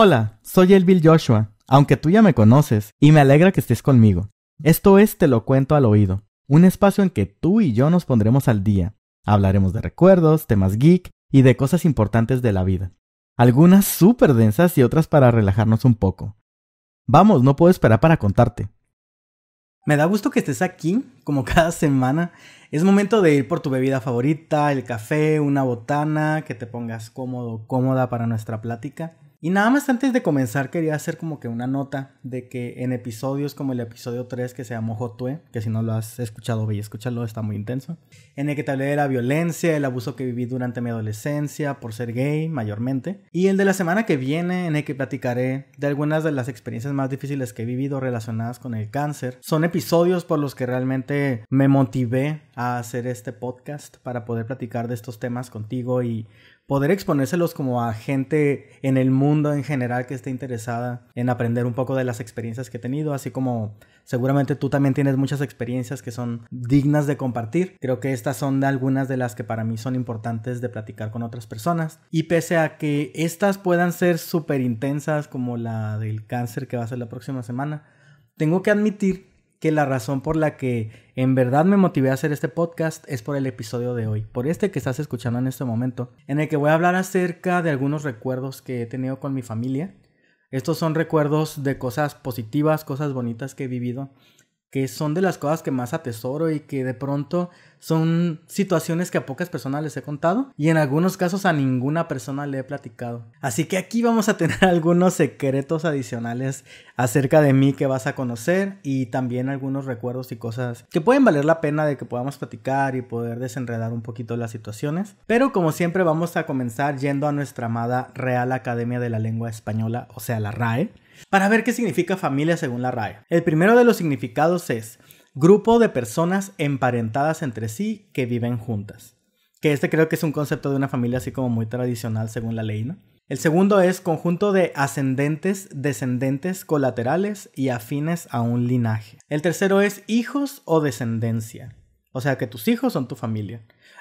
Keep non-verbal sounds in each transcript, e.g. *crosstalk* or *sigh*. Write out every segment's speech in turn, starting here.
Hola, soy Bill Joshua, aunque tú ya me conoces, y me alegra que estés conmigo. Esto es Te lo cuento al oído, un espacio en que tú y yo nos pondremos al día. Hablaremos de recuerdos, temas geek y de cosas importantes de la vida. Algunas súper densas y otras para relajarnos un poco. Vamos, no puedo esperar para contarte. Me da gusto que estés aquí, como cada semana. Es momento de ir por tu bebida favorita, el café, una botana, que te pongas cómodo, cómoda para nuestra plática. Y nada más antes de comenzar quería hacer como que una nota de que en episodios como el episodio 3 que se llamó Jotue, que si no lo has escuchado, ve y escúchalo, está muy intenso, en el que te hablé de la violencia, el abuso que viví durante mi adolescencia por ser gay mayormente, y el de la semana que viene en el que platicaré de algunas de las experiencias más difíciles que he vivido relacionadas con el cáncer. Son episodios por los que realmente me motivé a hacer este podcast para poder platicar de estos temas contigo y poder exponérselos como a gente en el mundo en general que esté interesada en aprender un poco de las experiencias que he tenido, así como seguramente tú también tienes muchas experiencias que son dignas de compartir. Creo que estas son algunas de las que para mí son importantes de platicar con otras personas. Y pese a que estas puedan ser súper intensas como la del cáncer que va a ser la próxima semana, tengo que admitir que la razón por la que en verdad me motivé a hacer este podcast es por el episodio de hoy, por este que estás escuchando en este momento, en el que voy a hablar acerca de algunos recuerdos que he tenido con mi familia. Estos son recuerdos de cosas positivas, cosas bonitas que he vivido que son de las cosas que más atesoro y que de pronto son situaciones que a pocas personas les he contado y en algunos casos a ninguna persona le he platicado. Así que aquí vamos a tener *laughs* algunos secretos adicionales acerca de mí que vas a conocer y también algunos recuerdos y cosas que pueden valer la pena de que podamos platicar y poder desenredar un poquito las situaciones. Pero como siempre vamos a comenzar yendo a nuestra amada Real Academia de la Lengua Española, o sea, la RAE para ver qué significa familia según la RAE. El primero de los significados es grupo de personas emparentadas entre sí que viven juntas. Que este creo que es un concepto de una familia así como muy tradicional según la ley, ¿no? El segundo es conjunto de ascendentes, descendentes, colaterales y afines a un linaje. El tercero es hijos o descendencia. O sea que tus hijos son tu familia.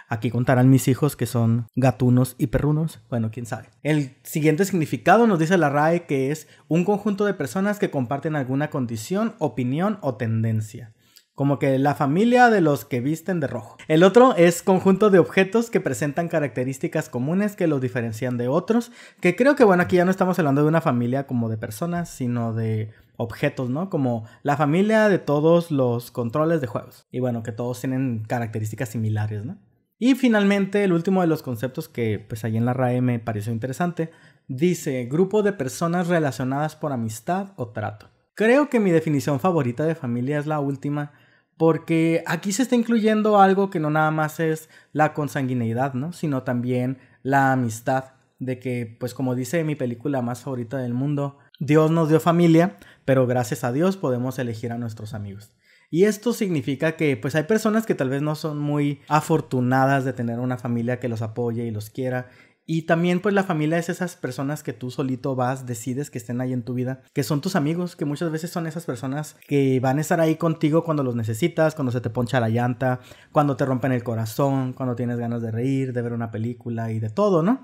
Aquí contarán mis hijos que son gatunos y perrunos. Bueno, quién sabe. El siguiente significado nos dice la RAE que es un conjunto de personas que comparten alguna condición, opinión o tendencia. Como que la familia de los que visten de rojo. El otro es conjunto de objetos que presentan características comunes que los diferencian de otros. Que creo que, bueno, aquí ya no estamos hablando de una familia como de personas, sino de objetos, ¿no? Como la familia de todos los controles de juegos. Y bueno, que todos tienen características similares, ¿no? Y finalmente, el último de los conceptos que pues ahí en la RAE me pareció interesante, dice grupo de personas relacionadas por amistad o trato. Creo que mi definición favorita de familia es la última, porque aquí se está incluyendo algo que no nada más es la consanguineidad, ¿no? Sino también la amistad, de que, pues como dice mi película más favorita del mundo, Dios nos dio familia, pero gracias a Dios podemos elegir a nuestros amigos. Y esto significa que pues hay personas que tal vez no son muy afortunadas de tener una familia que los apoye y los quiera. Y también pues la familia es esas personas que tú solito vas, decides que estén ahí en tu vida, que son tus amigos, que muchas veces son esas personas que van a estar ahí contigo cuando los necesitas, cuando se te poncha la llanta, cuando te rompen el corazón, cuando tienes ganas de reír, de ver una película y de todo, ¿no?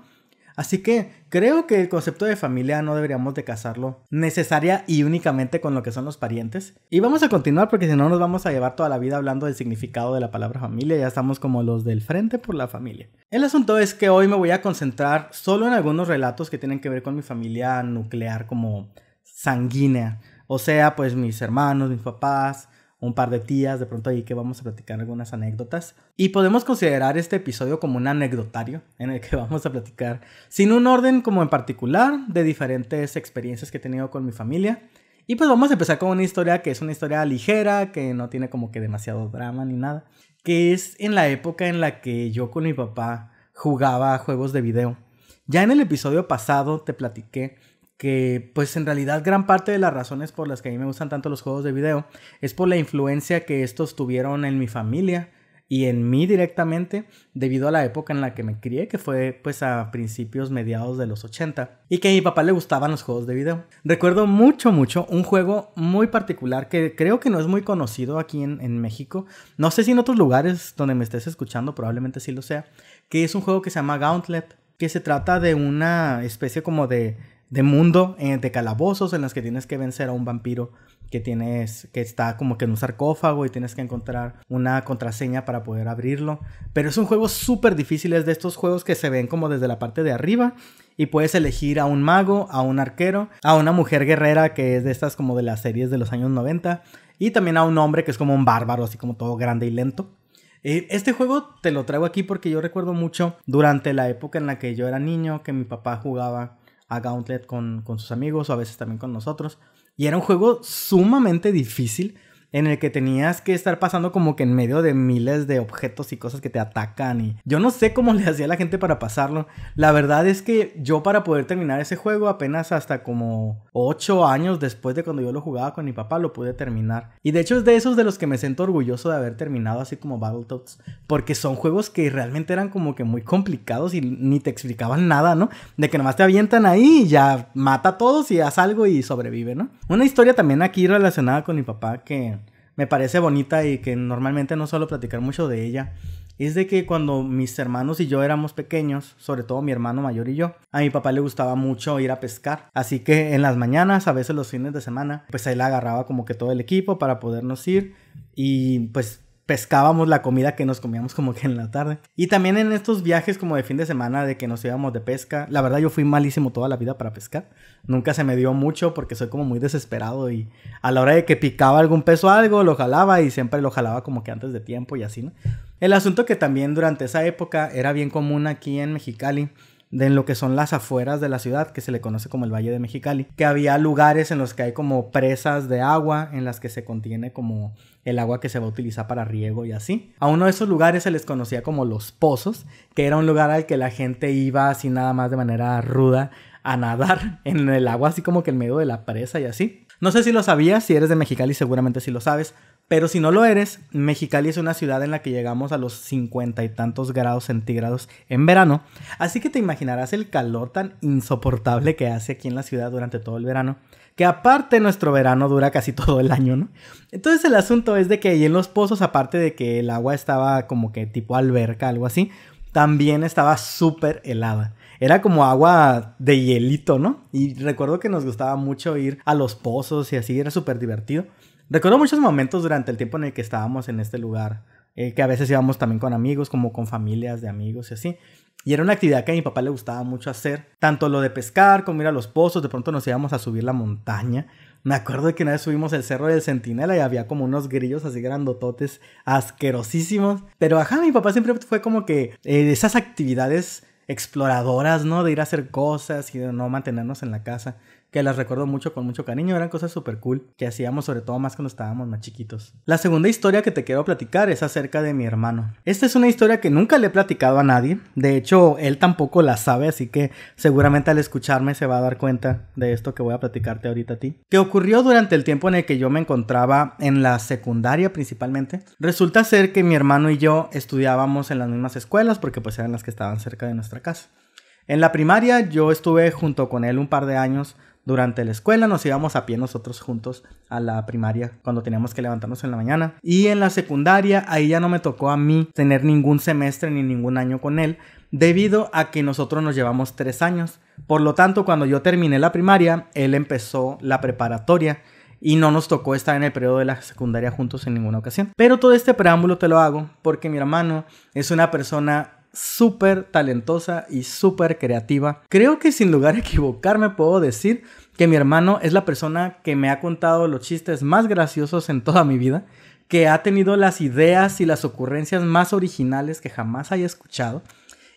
Así que creo que el concepto de familia no deberíamos de casarlo necesaria y únicamente con lo que son los parientes. Y vamos a continuar porque si no nos vamos a llevar toda la vida hablando del significado de la palabra familia, ya estamos como los del frente por la familia. El asunto es que hoy me voy a concentrar solo en algunos relatos que tienen que ver con mi familia nuclear como sanguínea, o sea, pues mis hermanos, mis papás, un par de tías, de pronto ahí que vamos a platicar algunas anécdotas. Y podemos considerar este episodio como un anecdotario en el que *laughs* vamos a platicar, sin un orden como en particular, de diferentes experiencias que he tenido con mi familia. Y pues vamos a empezar con una historia que es una historia ligera, que no tiene como que demasiado drama ni nada, que es en la época en la que yo con mi papá jugaba juegos de video. Ya en el episodio pasado te platiqué que pues en realidad gran parte de las razones por las que a mí me gustan tanto los juegos de video es por la influencia que estos tuvieron en mi familia y en mí directamente debido a la época en la que me crié, que fue pues a principios mediados de los 80 y que a mi papá le gustaban los juegos de video. Recuerdo mucho, mucho un juego muy particular que creo que no es muy conocido aquí en, en México, no sé si en otros lugares donde me estés escuchando probablemente sí lo sea, que es un juego que se llama Gauntlet, que se trata de una especie como de de mundo, de calabozos en las que tienes que vencer a un vampiro que tienes que está como que en un sarcófago y tienes que encontrar una contraseña para poder abrirlo. Pero es un juego súper difícil, es de estos juegos que se ven como desde la parte de arriba y puedes elegir a un mago, a un arquero, a una mujer guerrera que es de estas como de las series de los años 90 y también a un hombre que es como un bárbaro, así como todo grande y lento. Eh, este juego te lo traigo aquí porque yo recuerdo mucho durante la época en la que yo era niño que mi papá jugaba a Gauntlet con, con sus amigos o a veces también con nosotros. Y era un juego sumamente difícil en el que tenías que estar pasando como que en medio de miles de objetos y cosas que te atacan y yo no sé cómo *laughs* le hacía a la gente para pasarlo. La verdad es que yo para poder terminar ese juego apenas hasta como 8 años después de cuando yo lo jugaba con mi papá lo pude terminar. Y de hecho es de esos de los que me siento orgulloso de haber terminado así como Battletoads porque son juegos que realmente eran como que muy complicados y ni te explicaban nada, ¿no? De que nomás te avientan ahí y ya mata a todos y haz algo y sobrevive, ¿no? Una historia también aquí relacionada con mi papá que me parece bonita y que normalmente no suelo platicar mucho de ella, es de que cuando mis hermanos y yo éramos pequeños, sobre todo mi hermano mayor y yo, a mi papá le gustaba mucho ir a pescar. Así que en las mañanas, a veces los fines de semana, pues él agarraba como que todo el equipo para podernos ir y pues pescábamos la comida que nos comíamos como que en la tarde. Y también en estos viajes como de fin de semana de que nos íbamos de pesca, la verdad yo fui malísimo toda la vida para pescar. Nunca se me dio mucho porque soy como muy desesperado y a la hora de que picaba algún peso algo, lo jalaba y siempre lo jalaba como que antes de tiempo y así, ¿no? El asunto que también durante esa época era bien común aquí en Mexicali de en lo que son las afueras de la ciudad, que se le conoce como el Valle de Mexicali, que había lugares en los que hay como presas de agua en las que se contiene como el agua que se va a utilizar para riego y así. A uno de esos lugares se les conocía como los pozos, que era un lugar al que la gente iba así nada más de manera ruda a nadar *laughs* en el agua, así como que en medio de la presa y así. No sé si lo sabías, si eres de Mexicali seguramente si lo sabes, pero si no lo eres, Mexicali es una ciudad en la que llegamos a los cincuenta y tantos grados centígrados en verano, así que te imaginarás el calor tan insoportable que hace aquí en la ciudad durante todo el verano, que aparte nuestro verano dura casi todo el año, ¿no? Entonces el asunto es de que ahí en los pozos, aparte de que el agua estaba como que tipo alberca, algo así, también estaba súper helada era como agua de hielito, ¿no? Y recuerdo que nos gustaba mucho ir a los pozos y así, era súper divertido. Recuerdo muchos momentos durante el tiempo en el que estábamos en este lugar, eh, que a veces íbamos también con amigos, como con familias de amigos y así. Y era una actividad que a mi papá le gustaba mucho hacer, tanto lo de pescar como ir a los pozos, de pronto nos íbamos a subir la montaña. Me acuerdo de que una vez subimos el cerro del Centinela y había como unos grillos así grandototes, asquerosísimos. Pero ajá, mi papá siempre fue como que eh, esas actividades exploradoras, ¿no? De ir a hacer cosas y de no mantenernos en la casa que las recuerdo mucho con mucho cariño. Eran cosas súper cool que hacíamos, sobre todo más cuando estábamos más chiquitos. La segunda historia que te quiero platicar es acerca de mi hermano. Esta es una historia que nunca le he platicado a nadie. De hecho, él tampoco la sabe, así que seguramente al escucharme se va a dar cuenta de esto que voy a platicarte ahorita a ti. Que ocurrió durante el tiempo en el que yo me encontraba en la secundaria principalmente. Resulta ser que mi hermano y yo estudiábamos en las mismas escuelas porque pues eran las que estaban cerca de nuestra casa. En la primaria yo estuve junto con él un par de años durante la escuela, nos íbamos a pie nosotros juntos a la primaria cuando teníamos que levantarnos en la mañana. Y en la secundaria, ahí ya no me tocó a mí tener ningún semestre ni ningún año con él, debido a que nosotros nos llevamos tres años. Por lo tanto, cuando yo terminé la primaria, él empezó la preparatoria y no nos tocó estar en el periodo de la secundaria juntos en ninguna ocasión. Pero todo este preámbulo te lo hago porque mi hermano es una persona súper talentosa y súper creativa. Creo que sin lugar a equivocarme puedo decir que mi hermano es la persona que me ha contado los chistes más graciosos en toda mi vida, que ha tenido las ideas y las ocurrencias más originales que jamás haya escuchado.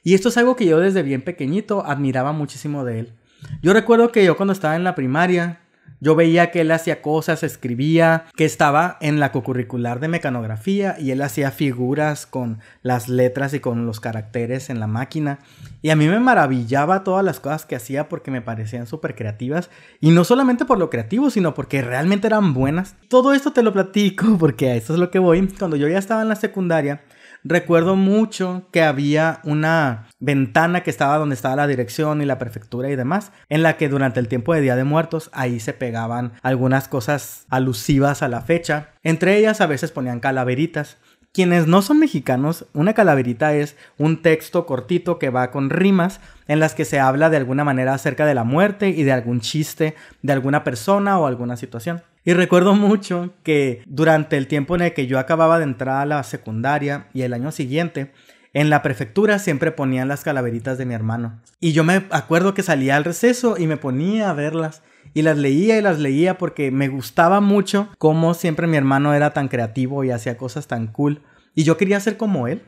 Y esto es algo que yo desde bien pequeñito admiraba muchísimo de él. Yo recuerdo que yo cuando estaba en la primaria, yo veía que él hacía cosas, escribía, que estaba en la cocurricular de mecanografía y él hacía figuras con las letras y con los caracteres en la máquina. Y a mí me maravillaba todas las cosas que hacía porque me parecían súper creativas. Y no solamente por lo creativo, sino porque realmente eran buenas. Todo esto te lo platico *laughs* porque a eso es lo que voy. Cuando yo ya estaba en la secundaria, Recuerdo mucho que había una ventana que estaba donde estaba la dirección y la prefectura y demás, en la que durante el tiempo de Día de Muertos ahí se pegaban algunas cosas alusivas a la fecha. Entre ellas a veces ponían calaveritas. Quienes no son mexicanos, una calaverita es un texto cortito que va con rimas en las que se habla de alguna manera acerca de la muerte y de algún chiste de alguna persona o alguna situación. Y recuerdo mucho que durante el tiempo en el que yo acababa de entrar a la secundaria y el año siguiente, en la prefectura siempre ponían las calaveritas de mi hermano. Y yo me acuerdo que salía al receso y me ponía a verlas y las leía y las leía porque me gustaba mucho cómo siempre mi hermano era tan creativo y hacía cosas tan cool y yo quería ser como él.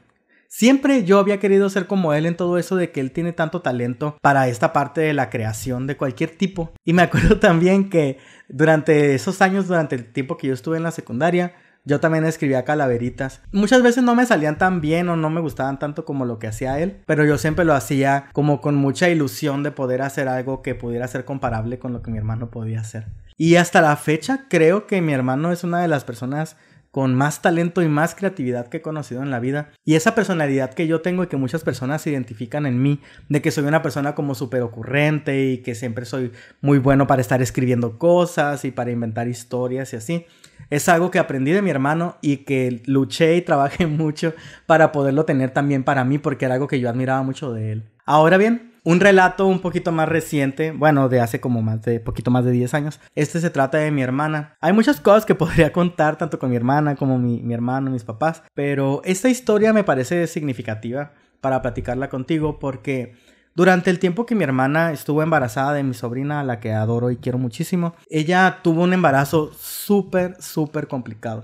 Siempre yo había querido ser como él en todo eso de que él tiene tanto talento para esta parte de la creación de cualquier tipo. Y me *laughs* acuerdo también que durante esos años, durante el tiempo que yo estuve en la secundaria, yo también escribía calaveritas. Muchas veces no me salían tan bien o no me gustaban tanto como lo que hacía él, pero yo siempre lo hacía como con mucha ilusión de poder hacer algo que pudiera ser comparable con lo que mi hermano podía hacer. Y hasta la fecha creo que mi hermano es una de las personas con más talento y más creatividad que he conocido en la vida. Y esa personalidad que yo tengo y que muchas personas identifican en mí, de que soy una persona como súper ocurrente y que siempre soy muy bueno para estar escribiendo cosas y para inventar historias y así es algo que aprendí de mi hermano y que luché y trabajé *laughs* mucho para poderlo tener también para mí porque era algo que yo admiraba mucho de él. Ahora bien, un relato un poquito más reciente, bueno, de hace como más de poquito más de 10 años. Este se trata de mi hermana. Hay muchas cosas que *laughs* podría contar tanto con mi hermana como mi, mi hermano, mis papás, pero esta historia me parece significativa para platicarla contigo porque durante el tiempo que mi hermana estuvo embarazada de mi sobrina, a la que adoro y quiero muchísimo, ella tuvo un embarazo súper, súper complicado.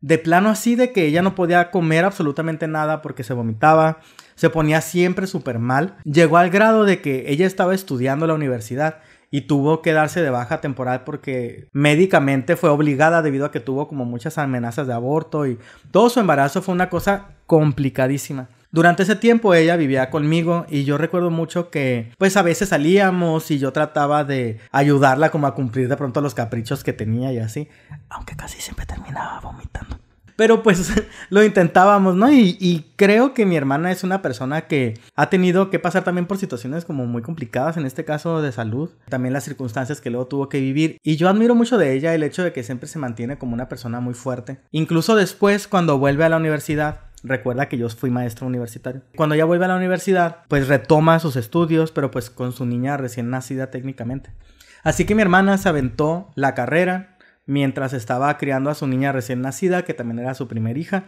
De plano así de que ella no podía comer absolutamente nada porque se vomitaba, se ponía siempre súper mal. Llegó al grado de que ella estaba estudiando la universidad y tuvo que darse de baja temporal porque médicamente fue obligada debido a que tuvo como muchas amenazas de aborto y todo su embarazo fue una cosa complicadísima. Durante ese tiempo ella vivía conmigo y yo recuerdo mucho que pues a veces salíamos y yo trataba de ayudarla como a cumplir de pronto los caprichos que tenía y así, aunque casi siempre terminaba vomitando. Pero pues *laughs* lo intentábamos, ¿no? Y, y, creo que mi hermana es una persona que ha tenido que pasar también por situaciones como muy complicadas, en este caso de salud, también las circunstancias que luego tuvo que vivir. Y yo admiro mucho de ella el hecho de que siempre se mantiene como una persona muy fuerte. Incluso después, cuando vuelve a la universidad, Recuerda que yo fui maestro universitario. Cuando ella vuelve a la universidad, pues retoma sus estudios, pero pues con su niña recién nacida técnicamente. Así que mi hermana se aventó la carrera mientras estaba criando a su niña recién nacida, que también era su primer hija.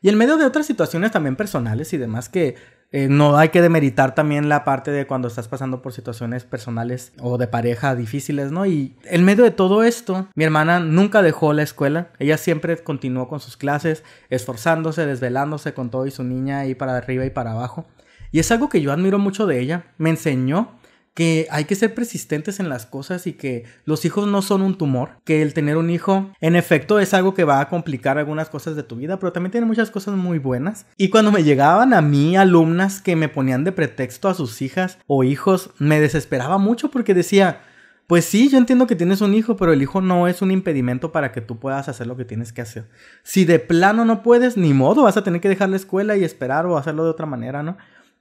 Y en medio de otras situaciones también personales y demás que eh, no hay que demeritar también la parte de cuando estás pasando por situaciones personales o de pareja difíciles, ¿no? Y en medio de todo esto, mi hermana nunca dejó la escuela, ella siempre continuó con sus clases, esforzándose, desvelándose con todo y su niña y para arriba y para abajo. Y es algo que yo admiro mucho de ella, me enseñó que hay que ser persistentes en las cosas y que los hijos no son un tumor, que el tener un hijo en efecto es algo que va a complicar algunas cosas de tu vida, pero también tiene muchas cosas muy buenas. Y cuando me llegaban a mí alumnas que me ponían de pretexto a sus hijas o hijos, me desesperaba mucho porque decía, pues sí, yo entiendo que tienes un hijo, pero el hijo no es un impedimento para que tú puedas hacer lo que tienes que hacer. Si de plano no puedes, ni modo, vas a tener que dejar la escuela y esperar o hacerlo de otra manera, ¿no?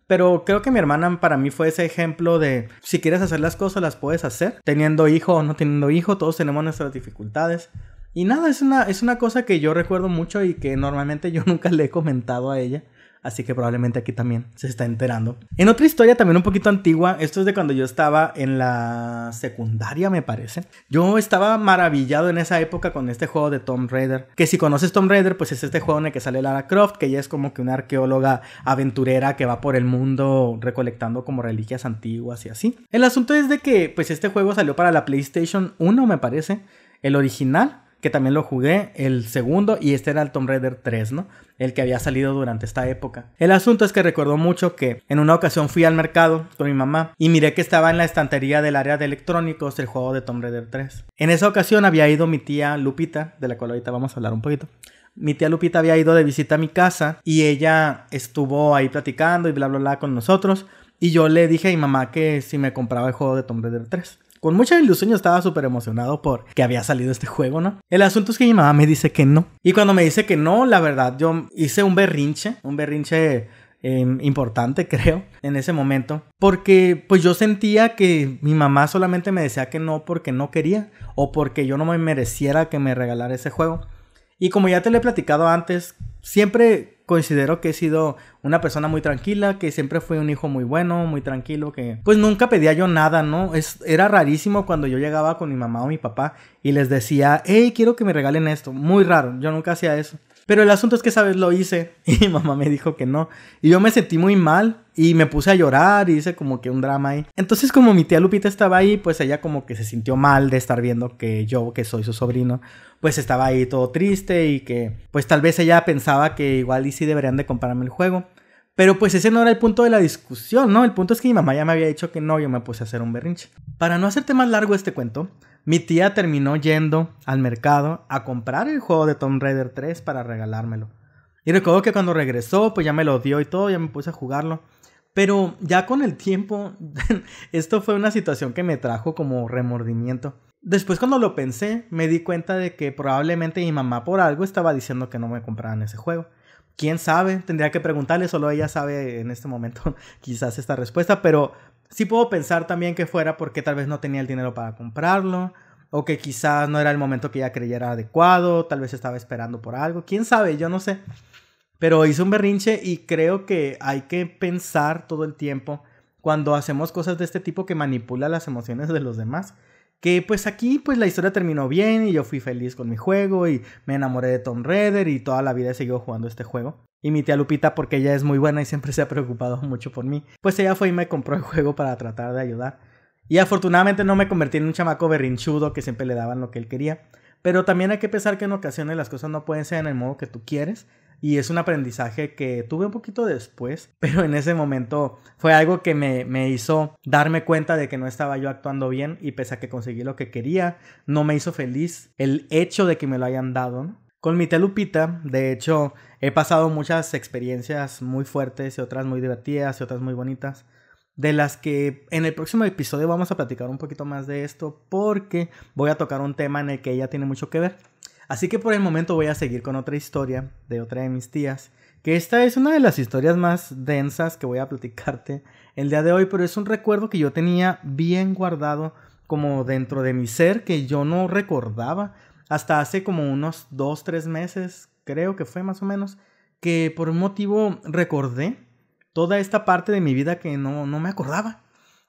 Pero creo que mi hermana para mí fue ese ejemplo de si quieres hacer las cosas, las puedes hacer. Teniendo hijo o no teniendo hijo, todos tenemos nuestras dificultades. Y nada, es una, es una cosa que yo recuerdo mucho y que normalmente *laughs* yo nunca le he comentado a ella así que probablemente aquí también se está enterando. En otra historia también un poquito antigua, esto es de cuando yo estaba en la secundaria me parece, yo estaba maravillado en esa época con este juego de Tomb Raider, que si conoces Tomb Raider pues es este juego en el que sale Lara Croft, que ella es como que una arqueóloga aventurera que va por el mundo recolectando como reliquias antiguas y así. El asunto es de que pues este juego salió para la PlayStation 1 me parece, el original que también lo jugué, el segundo, y este era el Tomb Raider 3, ¿no? El que había salido durante esta época. El asunto es que recuerdo mucho que en una ocasión fui al mercado con mi mamá y miré que estaba en la estantería del área de electrónicos el juego de Tomb Raider 3. En esa ocasión había ido mi tía Lupita, de la cual ahorita vamos a hablar un poquito mi tía Lupita había ido de visita a mi casa y ella estuvo ahí platicando y bla, bla, bla con nosotros. Y yo le dije a mi mamá que si me compraba el juego de Tomb Raider 3 con mucha ilusión yo estaba súper emocionado por que había salido este juego, ¿no? El asunto es que mi mamá me dice que no. Y cuando me dice que no, la verdad, yo hice un berrinche, un berrinche em, importante, *laughs* creo, en ese momento. Porque pues yo sentía que mi mamá solamente me decía que no porque no quería o porque yo no me mereciera que me regalara ese juego. Y como ya te lo he platicado antes, siempre considero que he sido una persona muy tranquila, que siempre fue un hijo muy bueno, muy tranquilo, que pues nunca pedía yo nada, ¿no? Es, era rarísimo cuando yo llegaba con mi mamá o mi papá y les decía, hey, quiero que me regalen esto. Muy raro, yo nunca hacía eso. Pero el asunto es que esa vez lo hice *laughs* y mi mamá me dijo que no. Y yo me sentí muy mal y me puse a llorar y hice como que un drama ahí. Entonces como mi tía Lupita estaba ahí, pues ella como que se sintió mal de estar viendo que yo, que soy su sobrino, pues estaba ahí todo triste y que pues tal vez ella pensaba que igual y si deberían de comprarme el juego. Pero pues ese no era el punto de la discusión, ¿no? El punto es que mi mamá ya me había dicho que no, yo me puse a hacer un berrinche. Para no hacerte más largo este cuento, mi tía terminó yendo al mercado a comprar el juego de Tomb Raider 3 para regalármelo. Y recuerdo que cuando regresó, pues ya me lo dio y todo, ya me puse a jugarlo. Pero ya con el tiempo, *laughs* esto fue una situación que me trajo como remordimiento después cuando lo pensé, me di cuenta de que probablemente mi mamá por algo estaba diciendo que no me compraran ese juego. Quién sabe, tendría que preguntarle, solo ella sabe en este momento *laughs* quizás esta respuesta, pero sí puedo pensar también que fuera porque tal vez no tenía el dinero para comprarlo, o que quizás no era el momento que ella creyera adecuado, tal vez estaba esperando por algo, quién sabe, yo no sé. Pero hice un berrinche y creo que hay que pensar todo el tiempo cuando hacemos cosas de este tipo que manipula las emociones de los demás. Que pues aquí pues la historia terminó bien y yo fui feliz con mi juego y me enamoré de Tom Raider y toda la vida he seguido jugando este juego. Y mi tía Lupita, porque ella es muy buena y siempre se ha preocupado *laughs* mucho por mí, pues ella fue y me compró el juego para tratar de ayudar. Y afortunadamente no me convertí en un chamaco berrinchudo que siempre le daban lo que él quería. Pero también hay que pensar que en ocasiones las cosas no pueden ser en el modo que tú quieres y es un aprendizaje que tuve un poquito después, *laughs* pero en ese momento fue algo que me, hizo darme cuenta de que no estaba yo actuando bien y pese a que conseguí lo que quería, no me hizo feliz el hecho de que me lo hayan dado. Con mi telupita, de hecho, he pasado muchas experiencias muy fuertes y otras muy divertidas y otras muy bonitas de las que en el próximo episodio vamos a platicar un poquito más de esto porque voy a tocar un tema en el que ella tiene mucho que ver. Así que por el momento voy a seguir con otra historia de otra de mis tías, que esta es una de las historias más densas que voy a platicarte el día de hoy, pero es un recuerdo que yo tenía bien guardado como dentro de mi ser que yo no recordaba hasta hace como unos 2, 3 meses, creo que fue más o menos, que por un motivo recordé toda esta parte de mi vida que no, no me acordaba,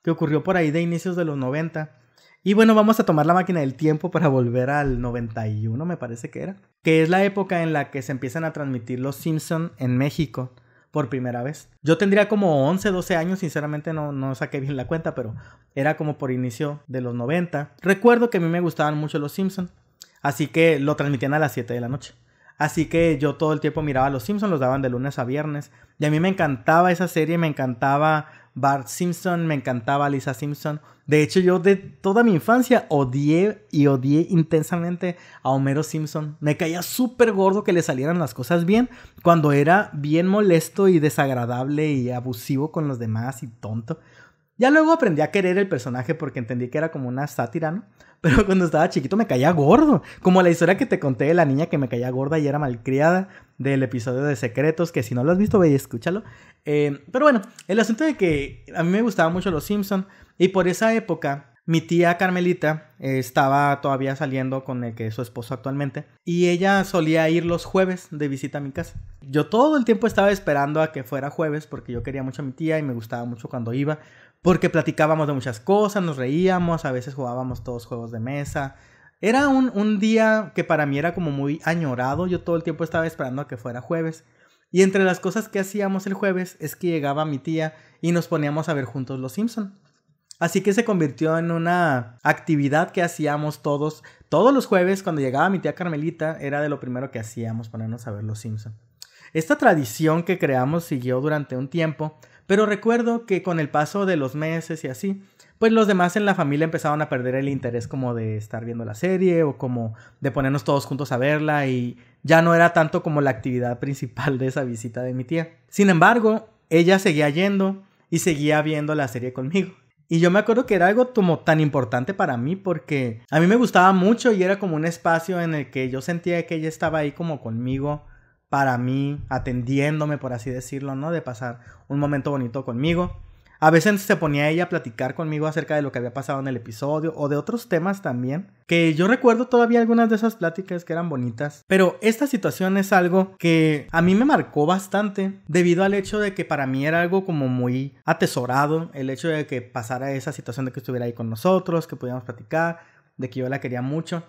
que ocurrió por ahí de inicios de los 90 y bueno, vamos a tomar la máquina del tiempo para volver al 91, me parece que era, que es la época en la que se empiezan a transmitir Los Simpson en México por primera vez. Yo tendría como 11, 12 años, sinceramente no, no saqué bien la cuenta, pero era como por inicio de los 90. Recuerdo que a mí me gustaban mucho Los Simpson, así que lo transmitían a las 7 de la noche. Así que yo todo el tiempo miraba Los Simpsons, los daban de lunes a viernes. Y a mí me encantaba esa serie, me encantaba Bart Simpson, me encantaba Lisa Simpson. De hecho, yo de toda mi infancia odié y odié intensamente a Homero Simpson. Me caía súper gordo que le salieran las cosas bien cuando era bien molesto y desagradable y abusivo con los demás y tonto. Ya luego aprendí a querer el personaje porque entendí que era como una sátira, ¿no? Pero cuando estaba chiquito me caía gordo. Como la historia que te conté de la niña que me caía gorda y era malcriada del episodio de Secretos, que si no lo has visto, ve y escúchalo. Eh, pero bueno, el asunto de que a mí me gustaban mucho los Simpson y por esa época mi tía Carmelita eh, estaba todavía saliendo con el que es su esposo actualmente y ella solía ir los jueves de visita a mi casa. Yo todo el tiempo estaba esperando a que fuera jueves porque yo quería mucho a mi tía y me gustaba mucho cuando iba, porque platicábamos de muchas cosas, nos reíamos, a veces jugábamos todos juegos de mesa. Era un, un, día que para mí era como muy añorado, yo todo el tiempo estaba esperando a que fuera jueves. Y entre las cosas que hacíamos el jueves es que llegaba mi tía y nos poníamos a ver juntos Los Simpson. Así que se convirtió en una actividad que hacíamos todos, todos los jueves cuando llegaba mi tía Carmelita, era de lo primero que hacíamos, ponernos a ver Los Simpson. Esta tradición que creamos siguió durante un tiempo, pero recuerdo que con el paso de los meses y así, pues los demás en la familia empezaron a perder el interés como de estar viendo la serie o como de ponernos todos juntos a verla y ya no era tanto como la actividad *laughs* principal de esa visita de mi tía. Sin embargo, ella seguía yendo y seguía viendo la serie conmigo. Y yo me acuerdo que era algo como tan importante para mí porque a mí me gustaba mucho y era como un espacio en el que yo sentía que ella estaba ahí como conmigo para mí, atendiéndome, por así decirlo, ¿no? De pasar un momento bonito conmigo. A veces se ponía ella a platicar conmigo acerca de lo que había pasado en el episodio o de otros temas también, que yo recuerdo todavía algunas de esas pláticas que eran bonitas, pero esta situación es algo que a mí me marcó bastante debido al hecho de que para mí era algo como muy atesorado, el hecho de que pasara esa situación de que estuviera ahí con nosotros, que pudiéramos platicar, de que yo la quería mucho.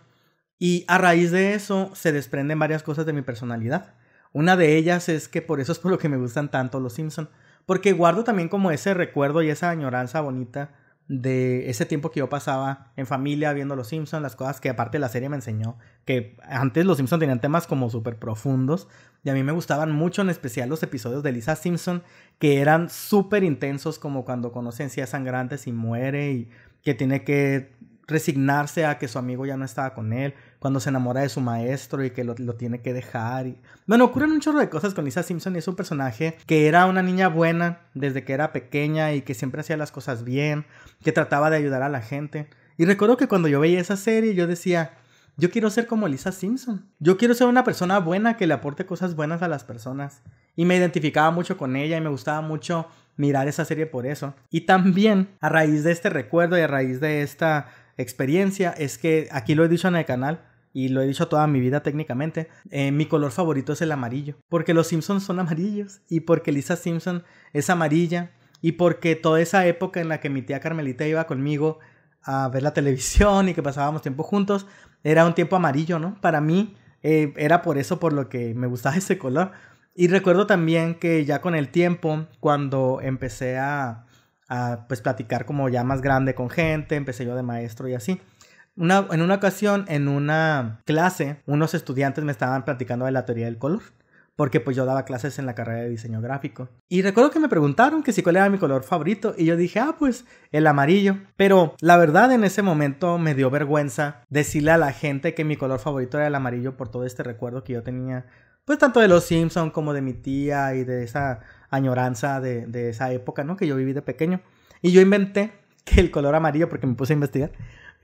Y a raíz de eso se desprenden varias cosas de mi personalidad. Una de ellas es que por eso es por lo que me gustan tanto los Simpson, porque guardo también como ese recuerdo y esa añoranza bonita de ese tiempo que yo pasaba en familia viendo los Simpson, las cosas que aparte la serie me enseñó, que antes los Simpsons tenían temas como súper profundos y a mí me gustaban mucho en especial los episodios de Lisa Simpson que eran súper intensos como cuando conoce encías sangrantes y muere y que tiene que resignarse a que su amigo ya no estaba con él cuando se enamora de su maestro y que lo, tiene que dejar. Y... Bueno, ocurren un chorro de cosas con Lisa Simpson y es un personaje que era una niña buena desde que era pequeña y que siempre hacía las cosas bien, que trataba de ayudar a la gente. Y recuerdo que cuando yo veía esa serie yo decía, yo quiero ser como Lisa Simpson. Yo quiero ser una persona buena que le aporte cosas buenas a las personas. Y me identificaba mucho con ella y me gustaba mucho mirar esa serie por eso. Y también a raíz de este recuerdo y a raíz de esta experiencia es que, aquí lo he dicho en el canal, y lo he dicho toda mi vida técnicamente, eh, mi color favorito es el amarillo, porque los Simpsons son amarillos y porque Lisa Simpson es amarilla y porque toda esa época en la que mi tía Carmelita iba conmigo a ver la televisión y que pasábamos tiempo juntos, era un tiempo amarillo, ¿no? Para mí eh, era por eso por lo que me gustaba *laughs* ese color. Y recuerdo también que ya con el tiempo, cuando empecé a, a pues platicar como ya más grande con gente, empecé yo de maestro y así. en una ocasión, en una clase, unos estudiantes me estaban platicando de la teoría del color, porque pues yo daba clases en la carrera de diseño gráfico. Y recuerdo que me preguntaron que si cuál era mi color favorito, y yo dije, ah, pues el amarillo. Pero la verdad en ese momento me dio vergüenza decirle a la gente que mi color favorito era el amarillo por todo este recuerdo que yo tenía, pues tanto de los Simpson como de mi tía y de esa añoranza de, esa época, ¿no? Que yo viví de pequeño. Y yo inventé que el color amarillo, porque me puse a investigar,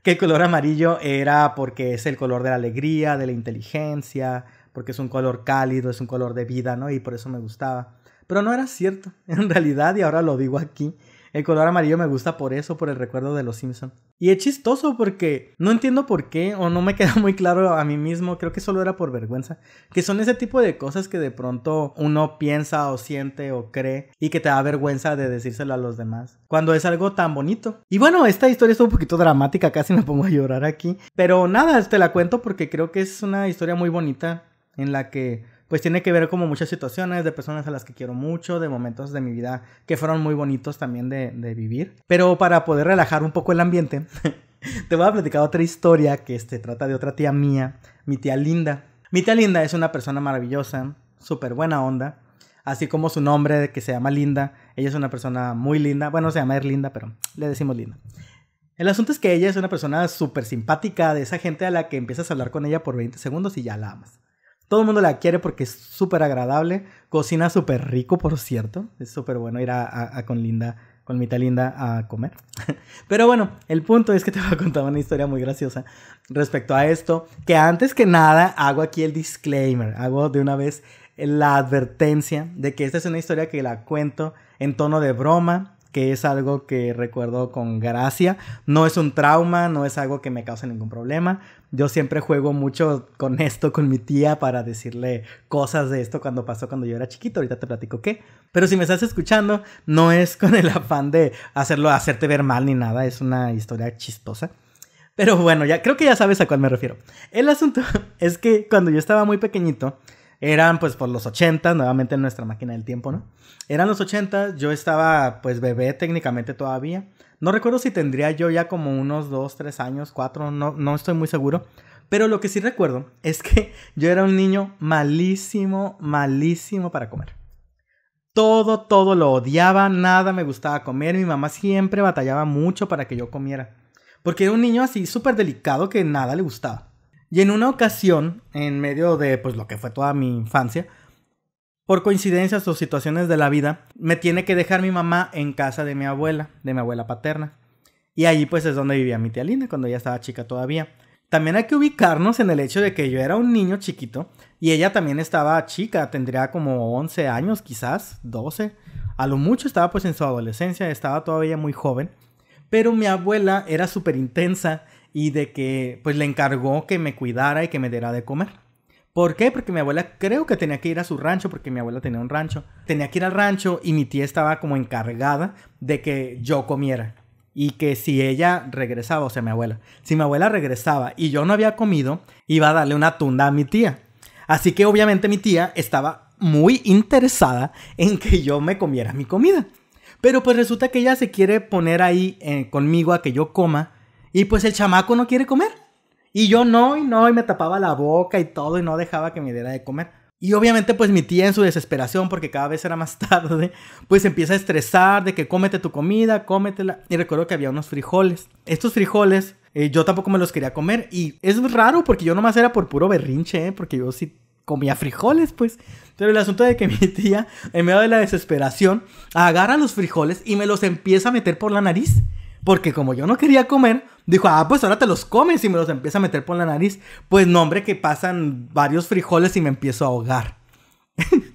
que el color amarillo era porque es el color de la alegría, de la inteligencia, porque es un color cálido, es un color de vida, ¿no? Y por eso me gustaba. Pero no era cierto, *laughs* en realidad, y ahora lo digo aquí, el color amarillo me gusta por eso, por el recuerdo de los Simpsons. Y es chistoso porque no entiendo por qué o no me *laughs* queda muy claro a mí mismo, creo que solo era por vergüenza, que son ese tipo de cosas que de pronto uno piensa o siente o cree y que te da vergüenza de decírselo a los demás, cuando es algo tan bonito. Y bueno, esta historia es un poquito dramática, casi me pongo a llorar aquí, pero nada, te la cuento porque creo que es una historia muy bonita en la que pues tiene que ver como muchas situaciones de personas a las que quiero mucho, de momentos de mi vida que fueron muy bonitos también de, vivir. Pero para poder relajar un poco el ambiente, *laughs* te voy a platicar otra historia que este, trata de otra tía mía, mi tía Linda. Mi tía Linda es una persona maravillosa, súper buena onda, así como su nombre que se llama Linda. Ella es una persona muy linda, bueno, se llama Erlinda, pero le decimos Linda. El asunto es que ella es una persona súper simpática, de esa gente a la que empiezas a hablar con ella por 20 segundos y ya la amas. Todo el mundo la quiere porque es súper agradable. Cocina súper rico, por cierto. Es súper bueno ir a, con Linda, con Mita Linda a comer. *laughs* Pero bueno, el punto es que te voy a contar una historia muy graciosa respecto a esto. Que antes que nada hago aquí el disclaimer. Hago de una vez la advertencia de que esta es una historia que la cuento en tono de broma que es algo que recuerdo con gracia. No es un trauma, no es algo que me cause ningún problema. Yo siempre juego mucho con *laughs* esto, con mi tía, para decirle cosas de esto cuando pasó cuando yo era chiquito. Ahorita te platico qué. Pero si me estás escuchando, no es con el afán de hacerlo, hacerte ver mal ni nada. Es una historia chistosa. Pero bueno, ya creo que ya sabes a cuál me refiero. El asunto *laughs* es que cuando yo estaba muy pequeñito, eran pues por los 80, nuevamente en nuestra máquina del tiempo, ¿no? Eran los 80, yo estaba pues bebé técnicamente todavía. No recuerdo si tendría yo ya como unos 2, 3 años, 4, no, no estoy muy seguro. Pero lo que sí recuerdo *laughs* es que yo era un niño malísimo, malísimo para comer. Todo, todo lo odiaba, nada me gustaba comer. Mi mamá siempre batallaba mucho para que yo comiera. Porque era un niño así súper delicado que nada le gustaba. Y en una ocasión, en medio de pues lo que fue toda mi infancia, por coincidencias o situaciones de la vida, me tiene que dejar mi mamá en casa de mi abuela, de mi abuela paterna. Y allí pues es donde vivía mi tía Lina, cuando ella estaba chica todavía. También hay que ubicarnos en el hecho de que yo era un niño chiquito y ella también estaba chica, tendría como 11 años quizás, 12. A lo mucho estaba pues en su adolescencia, estaba todavía muy joven. Pero mi abuela era súper intensa y de que pues le encargó que me cuidara y que me diera de comer. ¿Por qué? Porque mi abuela creo que tenía que ir a su rancho, porque mi abuela tenía un rancho. Tenía que ir al rancho y mi tía estaba como encargada de que yo comiera. Y que si ella regresaba, o sea, mi abuela, si mi abuela regresaba y yo no había comido, iba a darle una tunda a mi tía. Así que obviamente mi tía estaba muy interesada en que yo me comiera mi comida. Pero pues resulta que ella se quiere poner ahí eh, conmigo a que yo coma y pues el chamaco no quiere comer. Y yo no, y no, y me tapaba la boca y todo, y no dejaba que me diera de comer. Y obviamente pues mi tía en su desesperación, porque cada vez era más *laughs* tarde, pues empieza a estresar de que cómete tu comida, cómetela. Y recuerdo que había unos frijoles. Estos frijoles eh, yo tampoco me los quería comer. Y es raro porque yo nomás era por puro berrinche, eh, porque yo sí comía frijoles, pues. Pero el asunto de que *laughs* mi tía, en medio de la desesperación, agarra los frijoles y me los empieza a meter por la nariz. Porque como yo no quería comer, dijo, ah, pues ahora te los comes y me los empieza a meter por la nariz. Pues no, hombre, que pasan varios frijoles y me empiezo a ahogar. *laughs*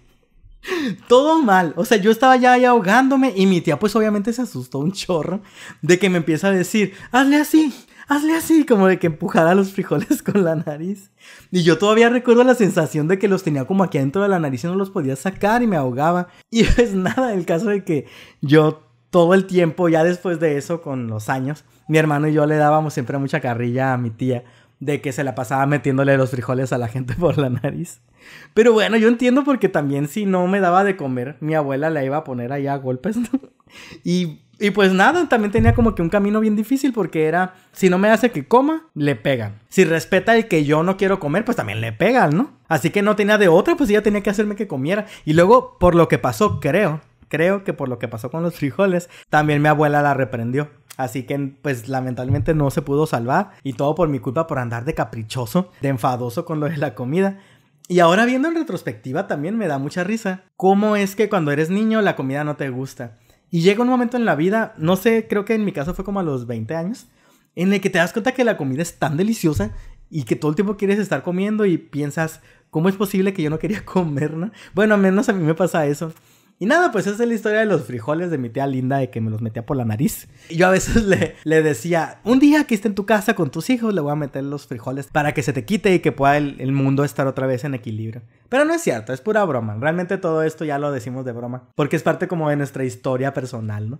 Todo mal, o sea, yo estaba ya ahí ahogándome y mi tía pues obviamente se asustó un chorro de que me empieza a decir, hazle así, hazle así, como de que empujara los frijoles *laughs* con la nariz. Y yo todavía recuerdo la sensación de que los tenía como aquí adentro de la nariz y no los podía sacar y me ahogaba. Y es *laughs* pues, nada, el caso de que yo todo el tiempo, ya después de eso, con los años, mi hermano y yo le dábamos siempre mucha carrilla a mi tía de que se la pasaba metiéndole los frijoles a la gente *laughs* por la nariz. Pero bueno, yo entiendo porque también si no me daba de comer, mi abuela la iba a poner allá a golpes. *laughs* Y, y, pues nada, también tenía como que un camino bien difícil porque era, si no me hace que coma, le pegan. Si respeta el que yo no quiero comer, pues también le pegan, ¿no? Así que no tenía de otra, pues ella tenía que hacerme que comiera. Y luego, por lo que pasó, creo, creo que por lo que pasó con los *laughs* frijoles, también mi abuela la reprendió. Así que pues lamentablemente no se pudo salvar y todo por mi culpa por andar de caprichoso, de enfadoso con lo de la comida. Y ahora viendo en retrospectiva también me da mucha risa. ¿Cómo es que cuando eres niño la comida no te gusta? Y llega un momento en la vida, no sé, creo que en mi caso fue como a los 20 años, en el que te das cuenta que la comida es tan deliciosa y que todo el tiempo quieres estar comiendo y piensas, ¿cómo es posible que yo no quería *laughs* comer? No? Bueno, al menos a mí me pasa eso. Y nada, pues esa es la historia de los frijoles de mi tía Linda de que me los metía por la nariz. Y yo a veces *laughs* le, decía, un día que esté en tu casa con tus hijos, le voy a meter los frijoles para que se te quite y que pueda el, el mundo estar otra vez en equilibrio. Pero no es cierto, es pura broma. Realmente todo esto ya lo decimos de broma, porque es parte como de nuestra historia personal, ¿no?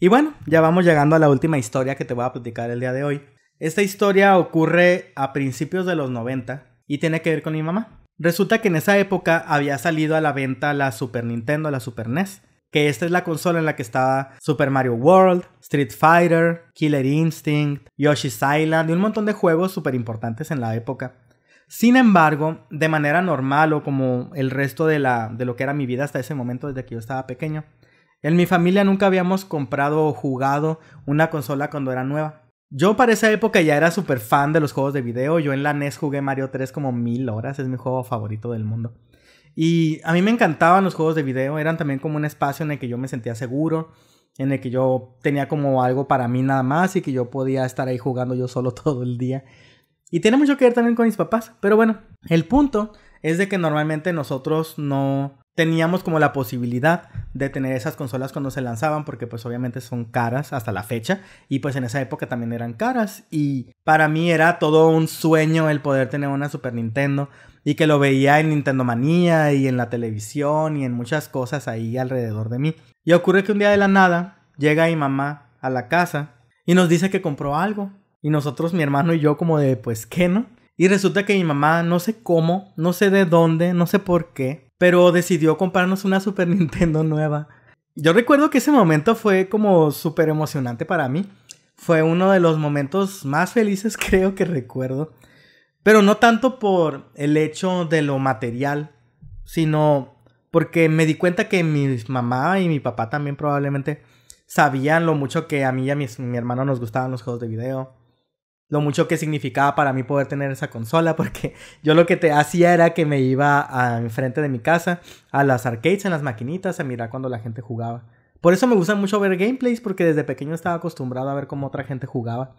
Y bueno, ya vamos llegando a la última historia que te voy a platicar el día de hoy. Esta historia ocurre a principios de los 90 y tiene que ver con mi mamá. Resulta que en esa época había salido a la venta la Super Nintendo, la Super NES, que esta es la consola en la que estaba Super Mario World, Street Fighter, Killer Instinct, Yoshi's Island y un montón de juegos súper importantes en la época. Sin embargo, de manera normal o como el resto de, la, de lo que era mi vida hasta ese momento, desde que yo estaba pequeño, en mi familia nunca habíamos comprado o jugado una consola cuando era nueva. Yo para esa época ya era súper fan de los juegos de video. Yo en la NES jugué Mario 3 como mil horas. Es mi juego favorito del mundo. Y a mí me encantaban los juegos de video. Eran también como un espacio en el que yo me sentía seguro. En el que yo tenía como algo para mí nada más. Y que yo podía estar ahí jugando yo solo *laughs* todo el día. Y tiene mucho que ver también con mis papás. Pero bueno, el punto es de que normalmente nosotros no teníamos como la posibilidad de tener esas consolas cuando se lanzaban porque pues obviamente son caras hasta la fecha y pues en esa época también eran caras y para mí era todo un sueño el poder tener una Super Nintendo y que lo veía en Nintendo Manía y en la televisión y en muchas cosas ahí alrededor de mí. Y ocurre que un día de la nada llega mi mamá a la casa y nos dice que compró algo y nosotros mi hermano y yo como de pues qué no y resulta que mi mamá no sé cómo, no sé de dónde, no sé por qué pero decidió comprarnos una Super *laughs* Nintendo nueva. Yo recuerdo que ese momento fue como súper emocionante para mí. Fue uno de los momentos más felices *laughs* creo que recuerdo. Pero no tanto por el hecho de lo material, sino porque me di cuenta que mi mamá y mi papá también probablemente sabían lo mucho que a mí y a mi, mi hermano nos gustaban los juegos de video lo mucho que significaba para mí poder tener esa consola, porque *laughs* yo lo que te hacía era que me iba a, enfrente de mi casa a las arcades, en las maquinitas, a mirar cuando la gente jugaba. Por eso me gusta mucho ver gameplays, porque desde pequeño estaba acostumbrado a ver cómo otra gente jugaba.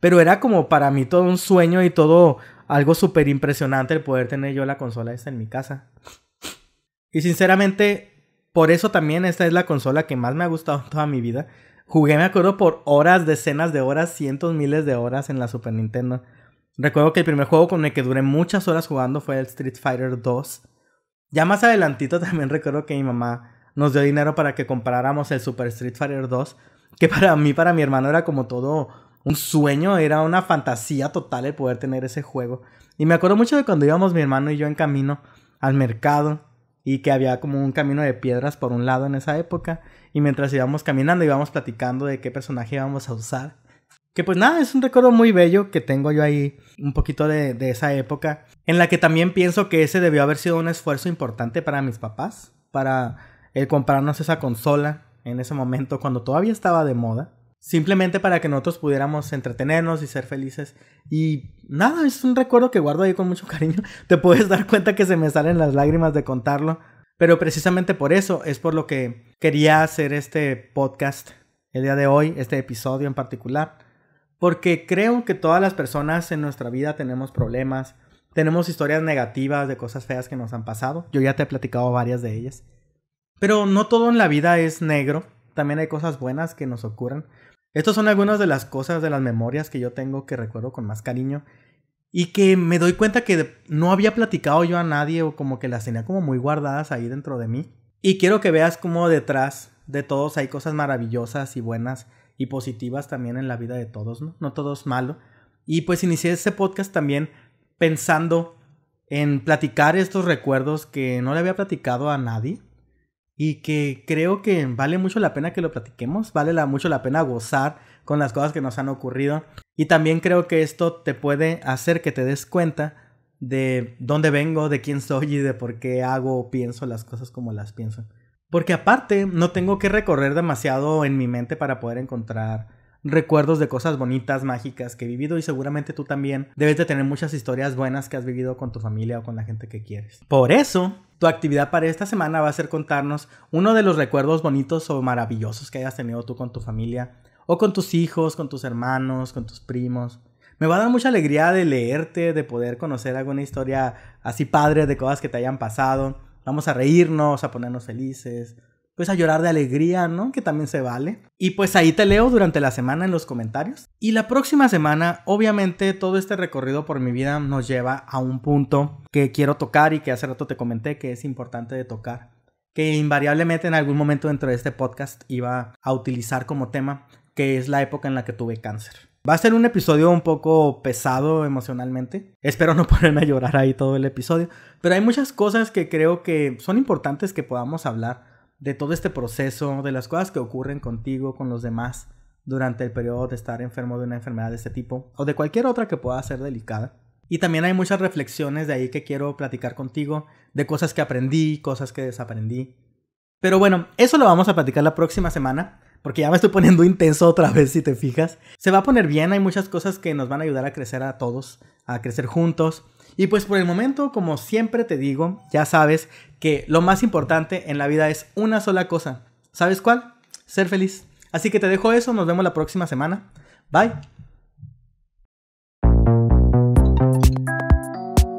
Pero era como para mí todo un sueño y todo algo súper impresionante el poder tener yo la consola esta en mi casa. Y sinceramente, por eso también esta es la consola que más me ha gustado toda mi vida. Jugué, me acuerdo, por horas, decenas de horas, cientos, miles de horas en la Super Nintendo. Recuerdo que el primer juego con el que duré muchas horas jugando fue el Street Fighter 2. Ya más adelantito *laughs* también recuerdo que mi mamá nos dio dinero para que compráramos el Super Street Fighter 2, que para mí, para mi hermano era como todo un sueño, era una fantasía total el poder tener ese juego. Y me acuerdo mucho de cuando íbamos mi hermano y yo en camino al mercado y que había como un camino de piedras por un lado en esa época y mientras íbamos caminando íbamos platicando de qué personaje íbamos a usar. Que pues nada, es un recuerdo muy bello que tengo yo ahí, un poquito de, de esa época, en la que también pienso que ese debió haber sido un esfuerzo importante para mis papás, para el eh, comprarnos esa consola en ese momento cuando todavía estaba de moda simplemente para que nosotros pudiéramos entretenernos y ser felices. Y nada, es un recuerdo que guardo ahí con mucho cariño. *laughs* Te puedes dar cuenta que se me salen las lágrimas de contarlo, pero precisamente por eso es por lo que quería hacer este podcast el día de hoy, este episodio en particular, porque creo que todas las personas en nuestra vida tenemos problemas, tenemos historias negativas de cosas feas que nos han pasado. Yo ya te he platicado varias de ellas. Pero no todo en la vida es negro, también hay cosas buenas que nos ocurren. Estas son algunas de las cosas de las memorias que yo tengo que recuerdo con más cariño y que me doy cuenta que no había platicado yo a nadie o como que las tenía como muy guardadas ahí dentro de mí. Y quiero que veas como detrás de todos hay cosas maravillosas y buenas y positivas también en la vida de todos, ¿no? No todo es malo. Y pues inicié este podcast también pensando en platicar estos recuerdos que no le había platicado a nadie y que creo que vale mucho la pena que lo platiquemos, vale mucho la pena gozar con las cosas que nos han ocurrido. Y también creo que esto te puede hacer que te des cuenta de dónde vengo, de quién soy y de por qué hago o pienso las cosas como las pienso. Porque aparte, no tengo que recorrer demasiado en mi mente para poder encontrar recuerdos de cosas bonitas, mágicas que he vivido y seguramente tú también debes de tener muchas historias buenas que has vivido con tu familia o con la gente que quieres. Por eso, tu actividad para esta semana va a ser contarnos uno de los recuerdos bonitos o maravillosos que hayas tenido tú con tu familia o con tus hijos, con tus hermanos, con tus primos. Me va a dar mucha alegría de leerte, de poder conocer alguna historia así padre de cosas que te hayan pasado. Vamos a reírnos, a ponernos felices, pues a llorar de alegría, ¿no? Que también se vale. Y pues ahí te leo durante la semana en los comentarios. Y la próxima semana, obviamente, todo este recorrido por mi vida nos lleva a un punto que quiero tocar y que hace rato te comenté que es importante de tocar, que invariablemente en algún momento dentro de este podcast iba a utilizar como tema, que es la época en la que tuve cáncer. Va a ser un episodio un poco pesado emocionalmente. Espero no *laughs* ponerme a llorar ahí todo el episodio. Pero hay muchas cosas que creo que son importantes que podamos hablar de todo este proceso, de las cosas que ocurren contigo, con los demás, durante el periodo de estar enfermo de una enfermedad de este tipo o de cualquier otra que pueda ser delicada. Y también hay muchas reflexiones de ahí que quiero platicar contigo, de cosas que aprendí, cosas que desaprendí. Pero bueno, eso lo vamos a platicar la próxima semana porque ya me estoy poniendo intenso otra vez si te fijas. Se va a poner bien, hay muchas cosas que nos van a ayudar a crecer a todos, a crecer juntos. Y pues por el momento, como siempre te digo, ya sabes que lo más importante en la vida es una sola cosa. ¿Sabes cuál? Ser feliz. Así que te dejo eso, nos vemos la próxima semana. Bye.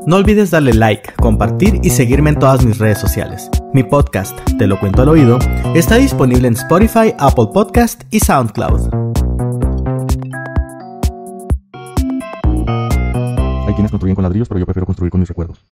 No olvides darle like, compartir y seguirme en todas mis redes sociales. Mi podcast, Te lo cuento al oído, está disponible en Spotify, Apple Podcast y SoundCloud. Hay quienes construyen con ladrillos, pero yo prefiero construir con mis recuerdos.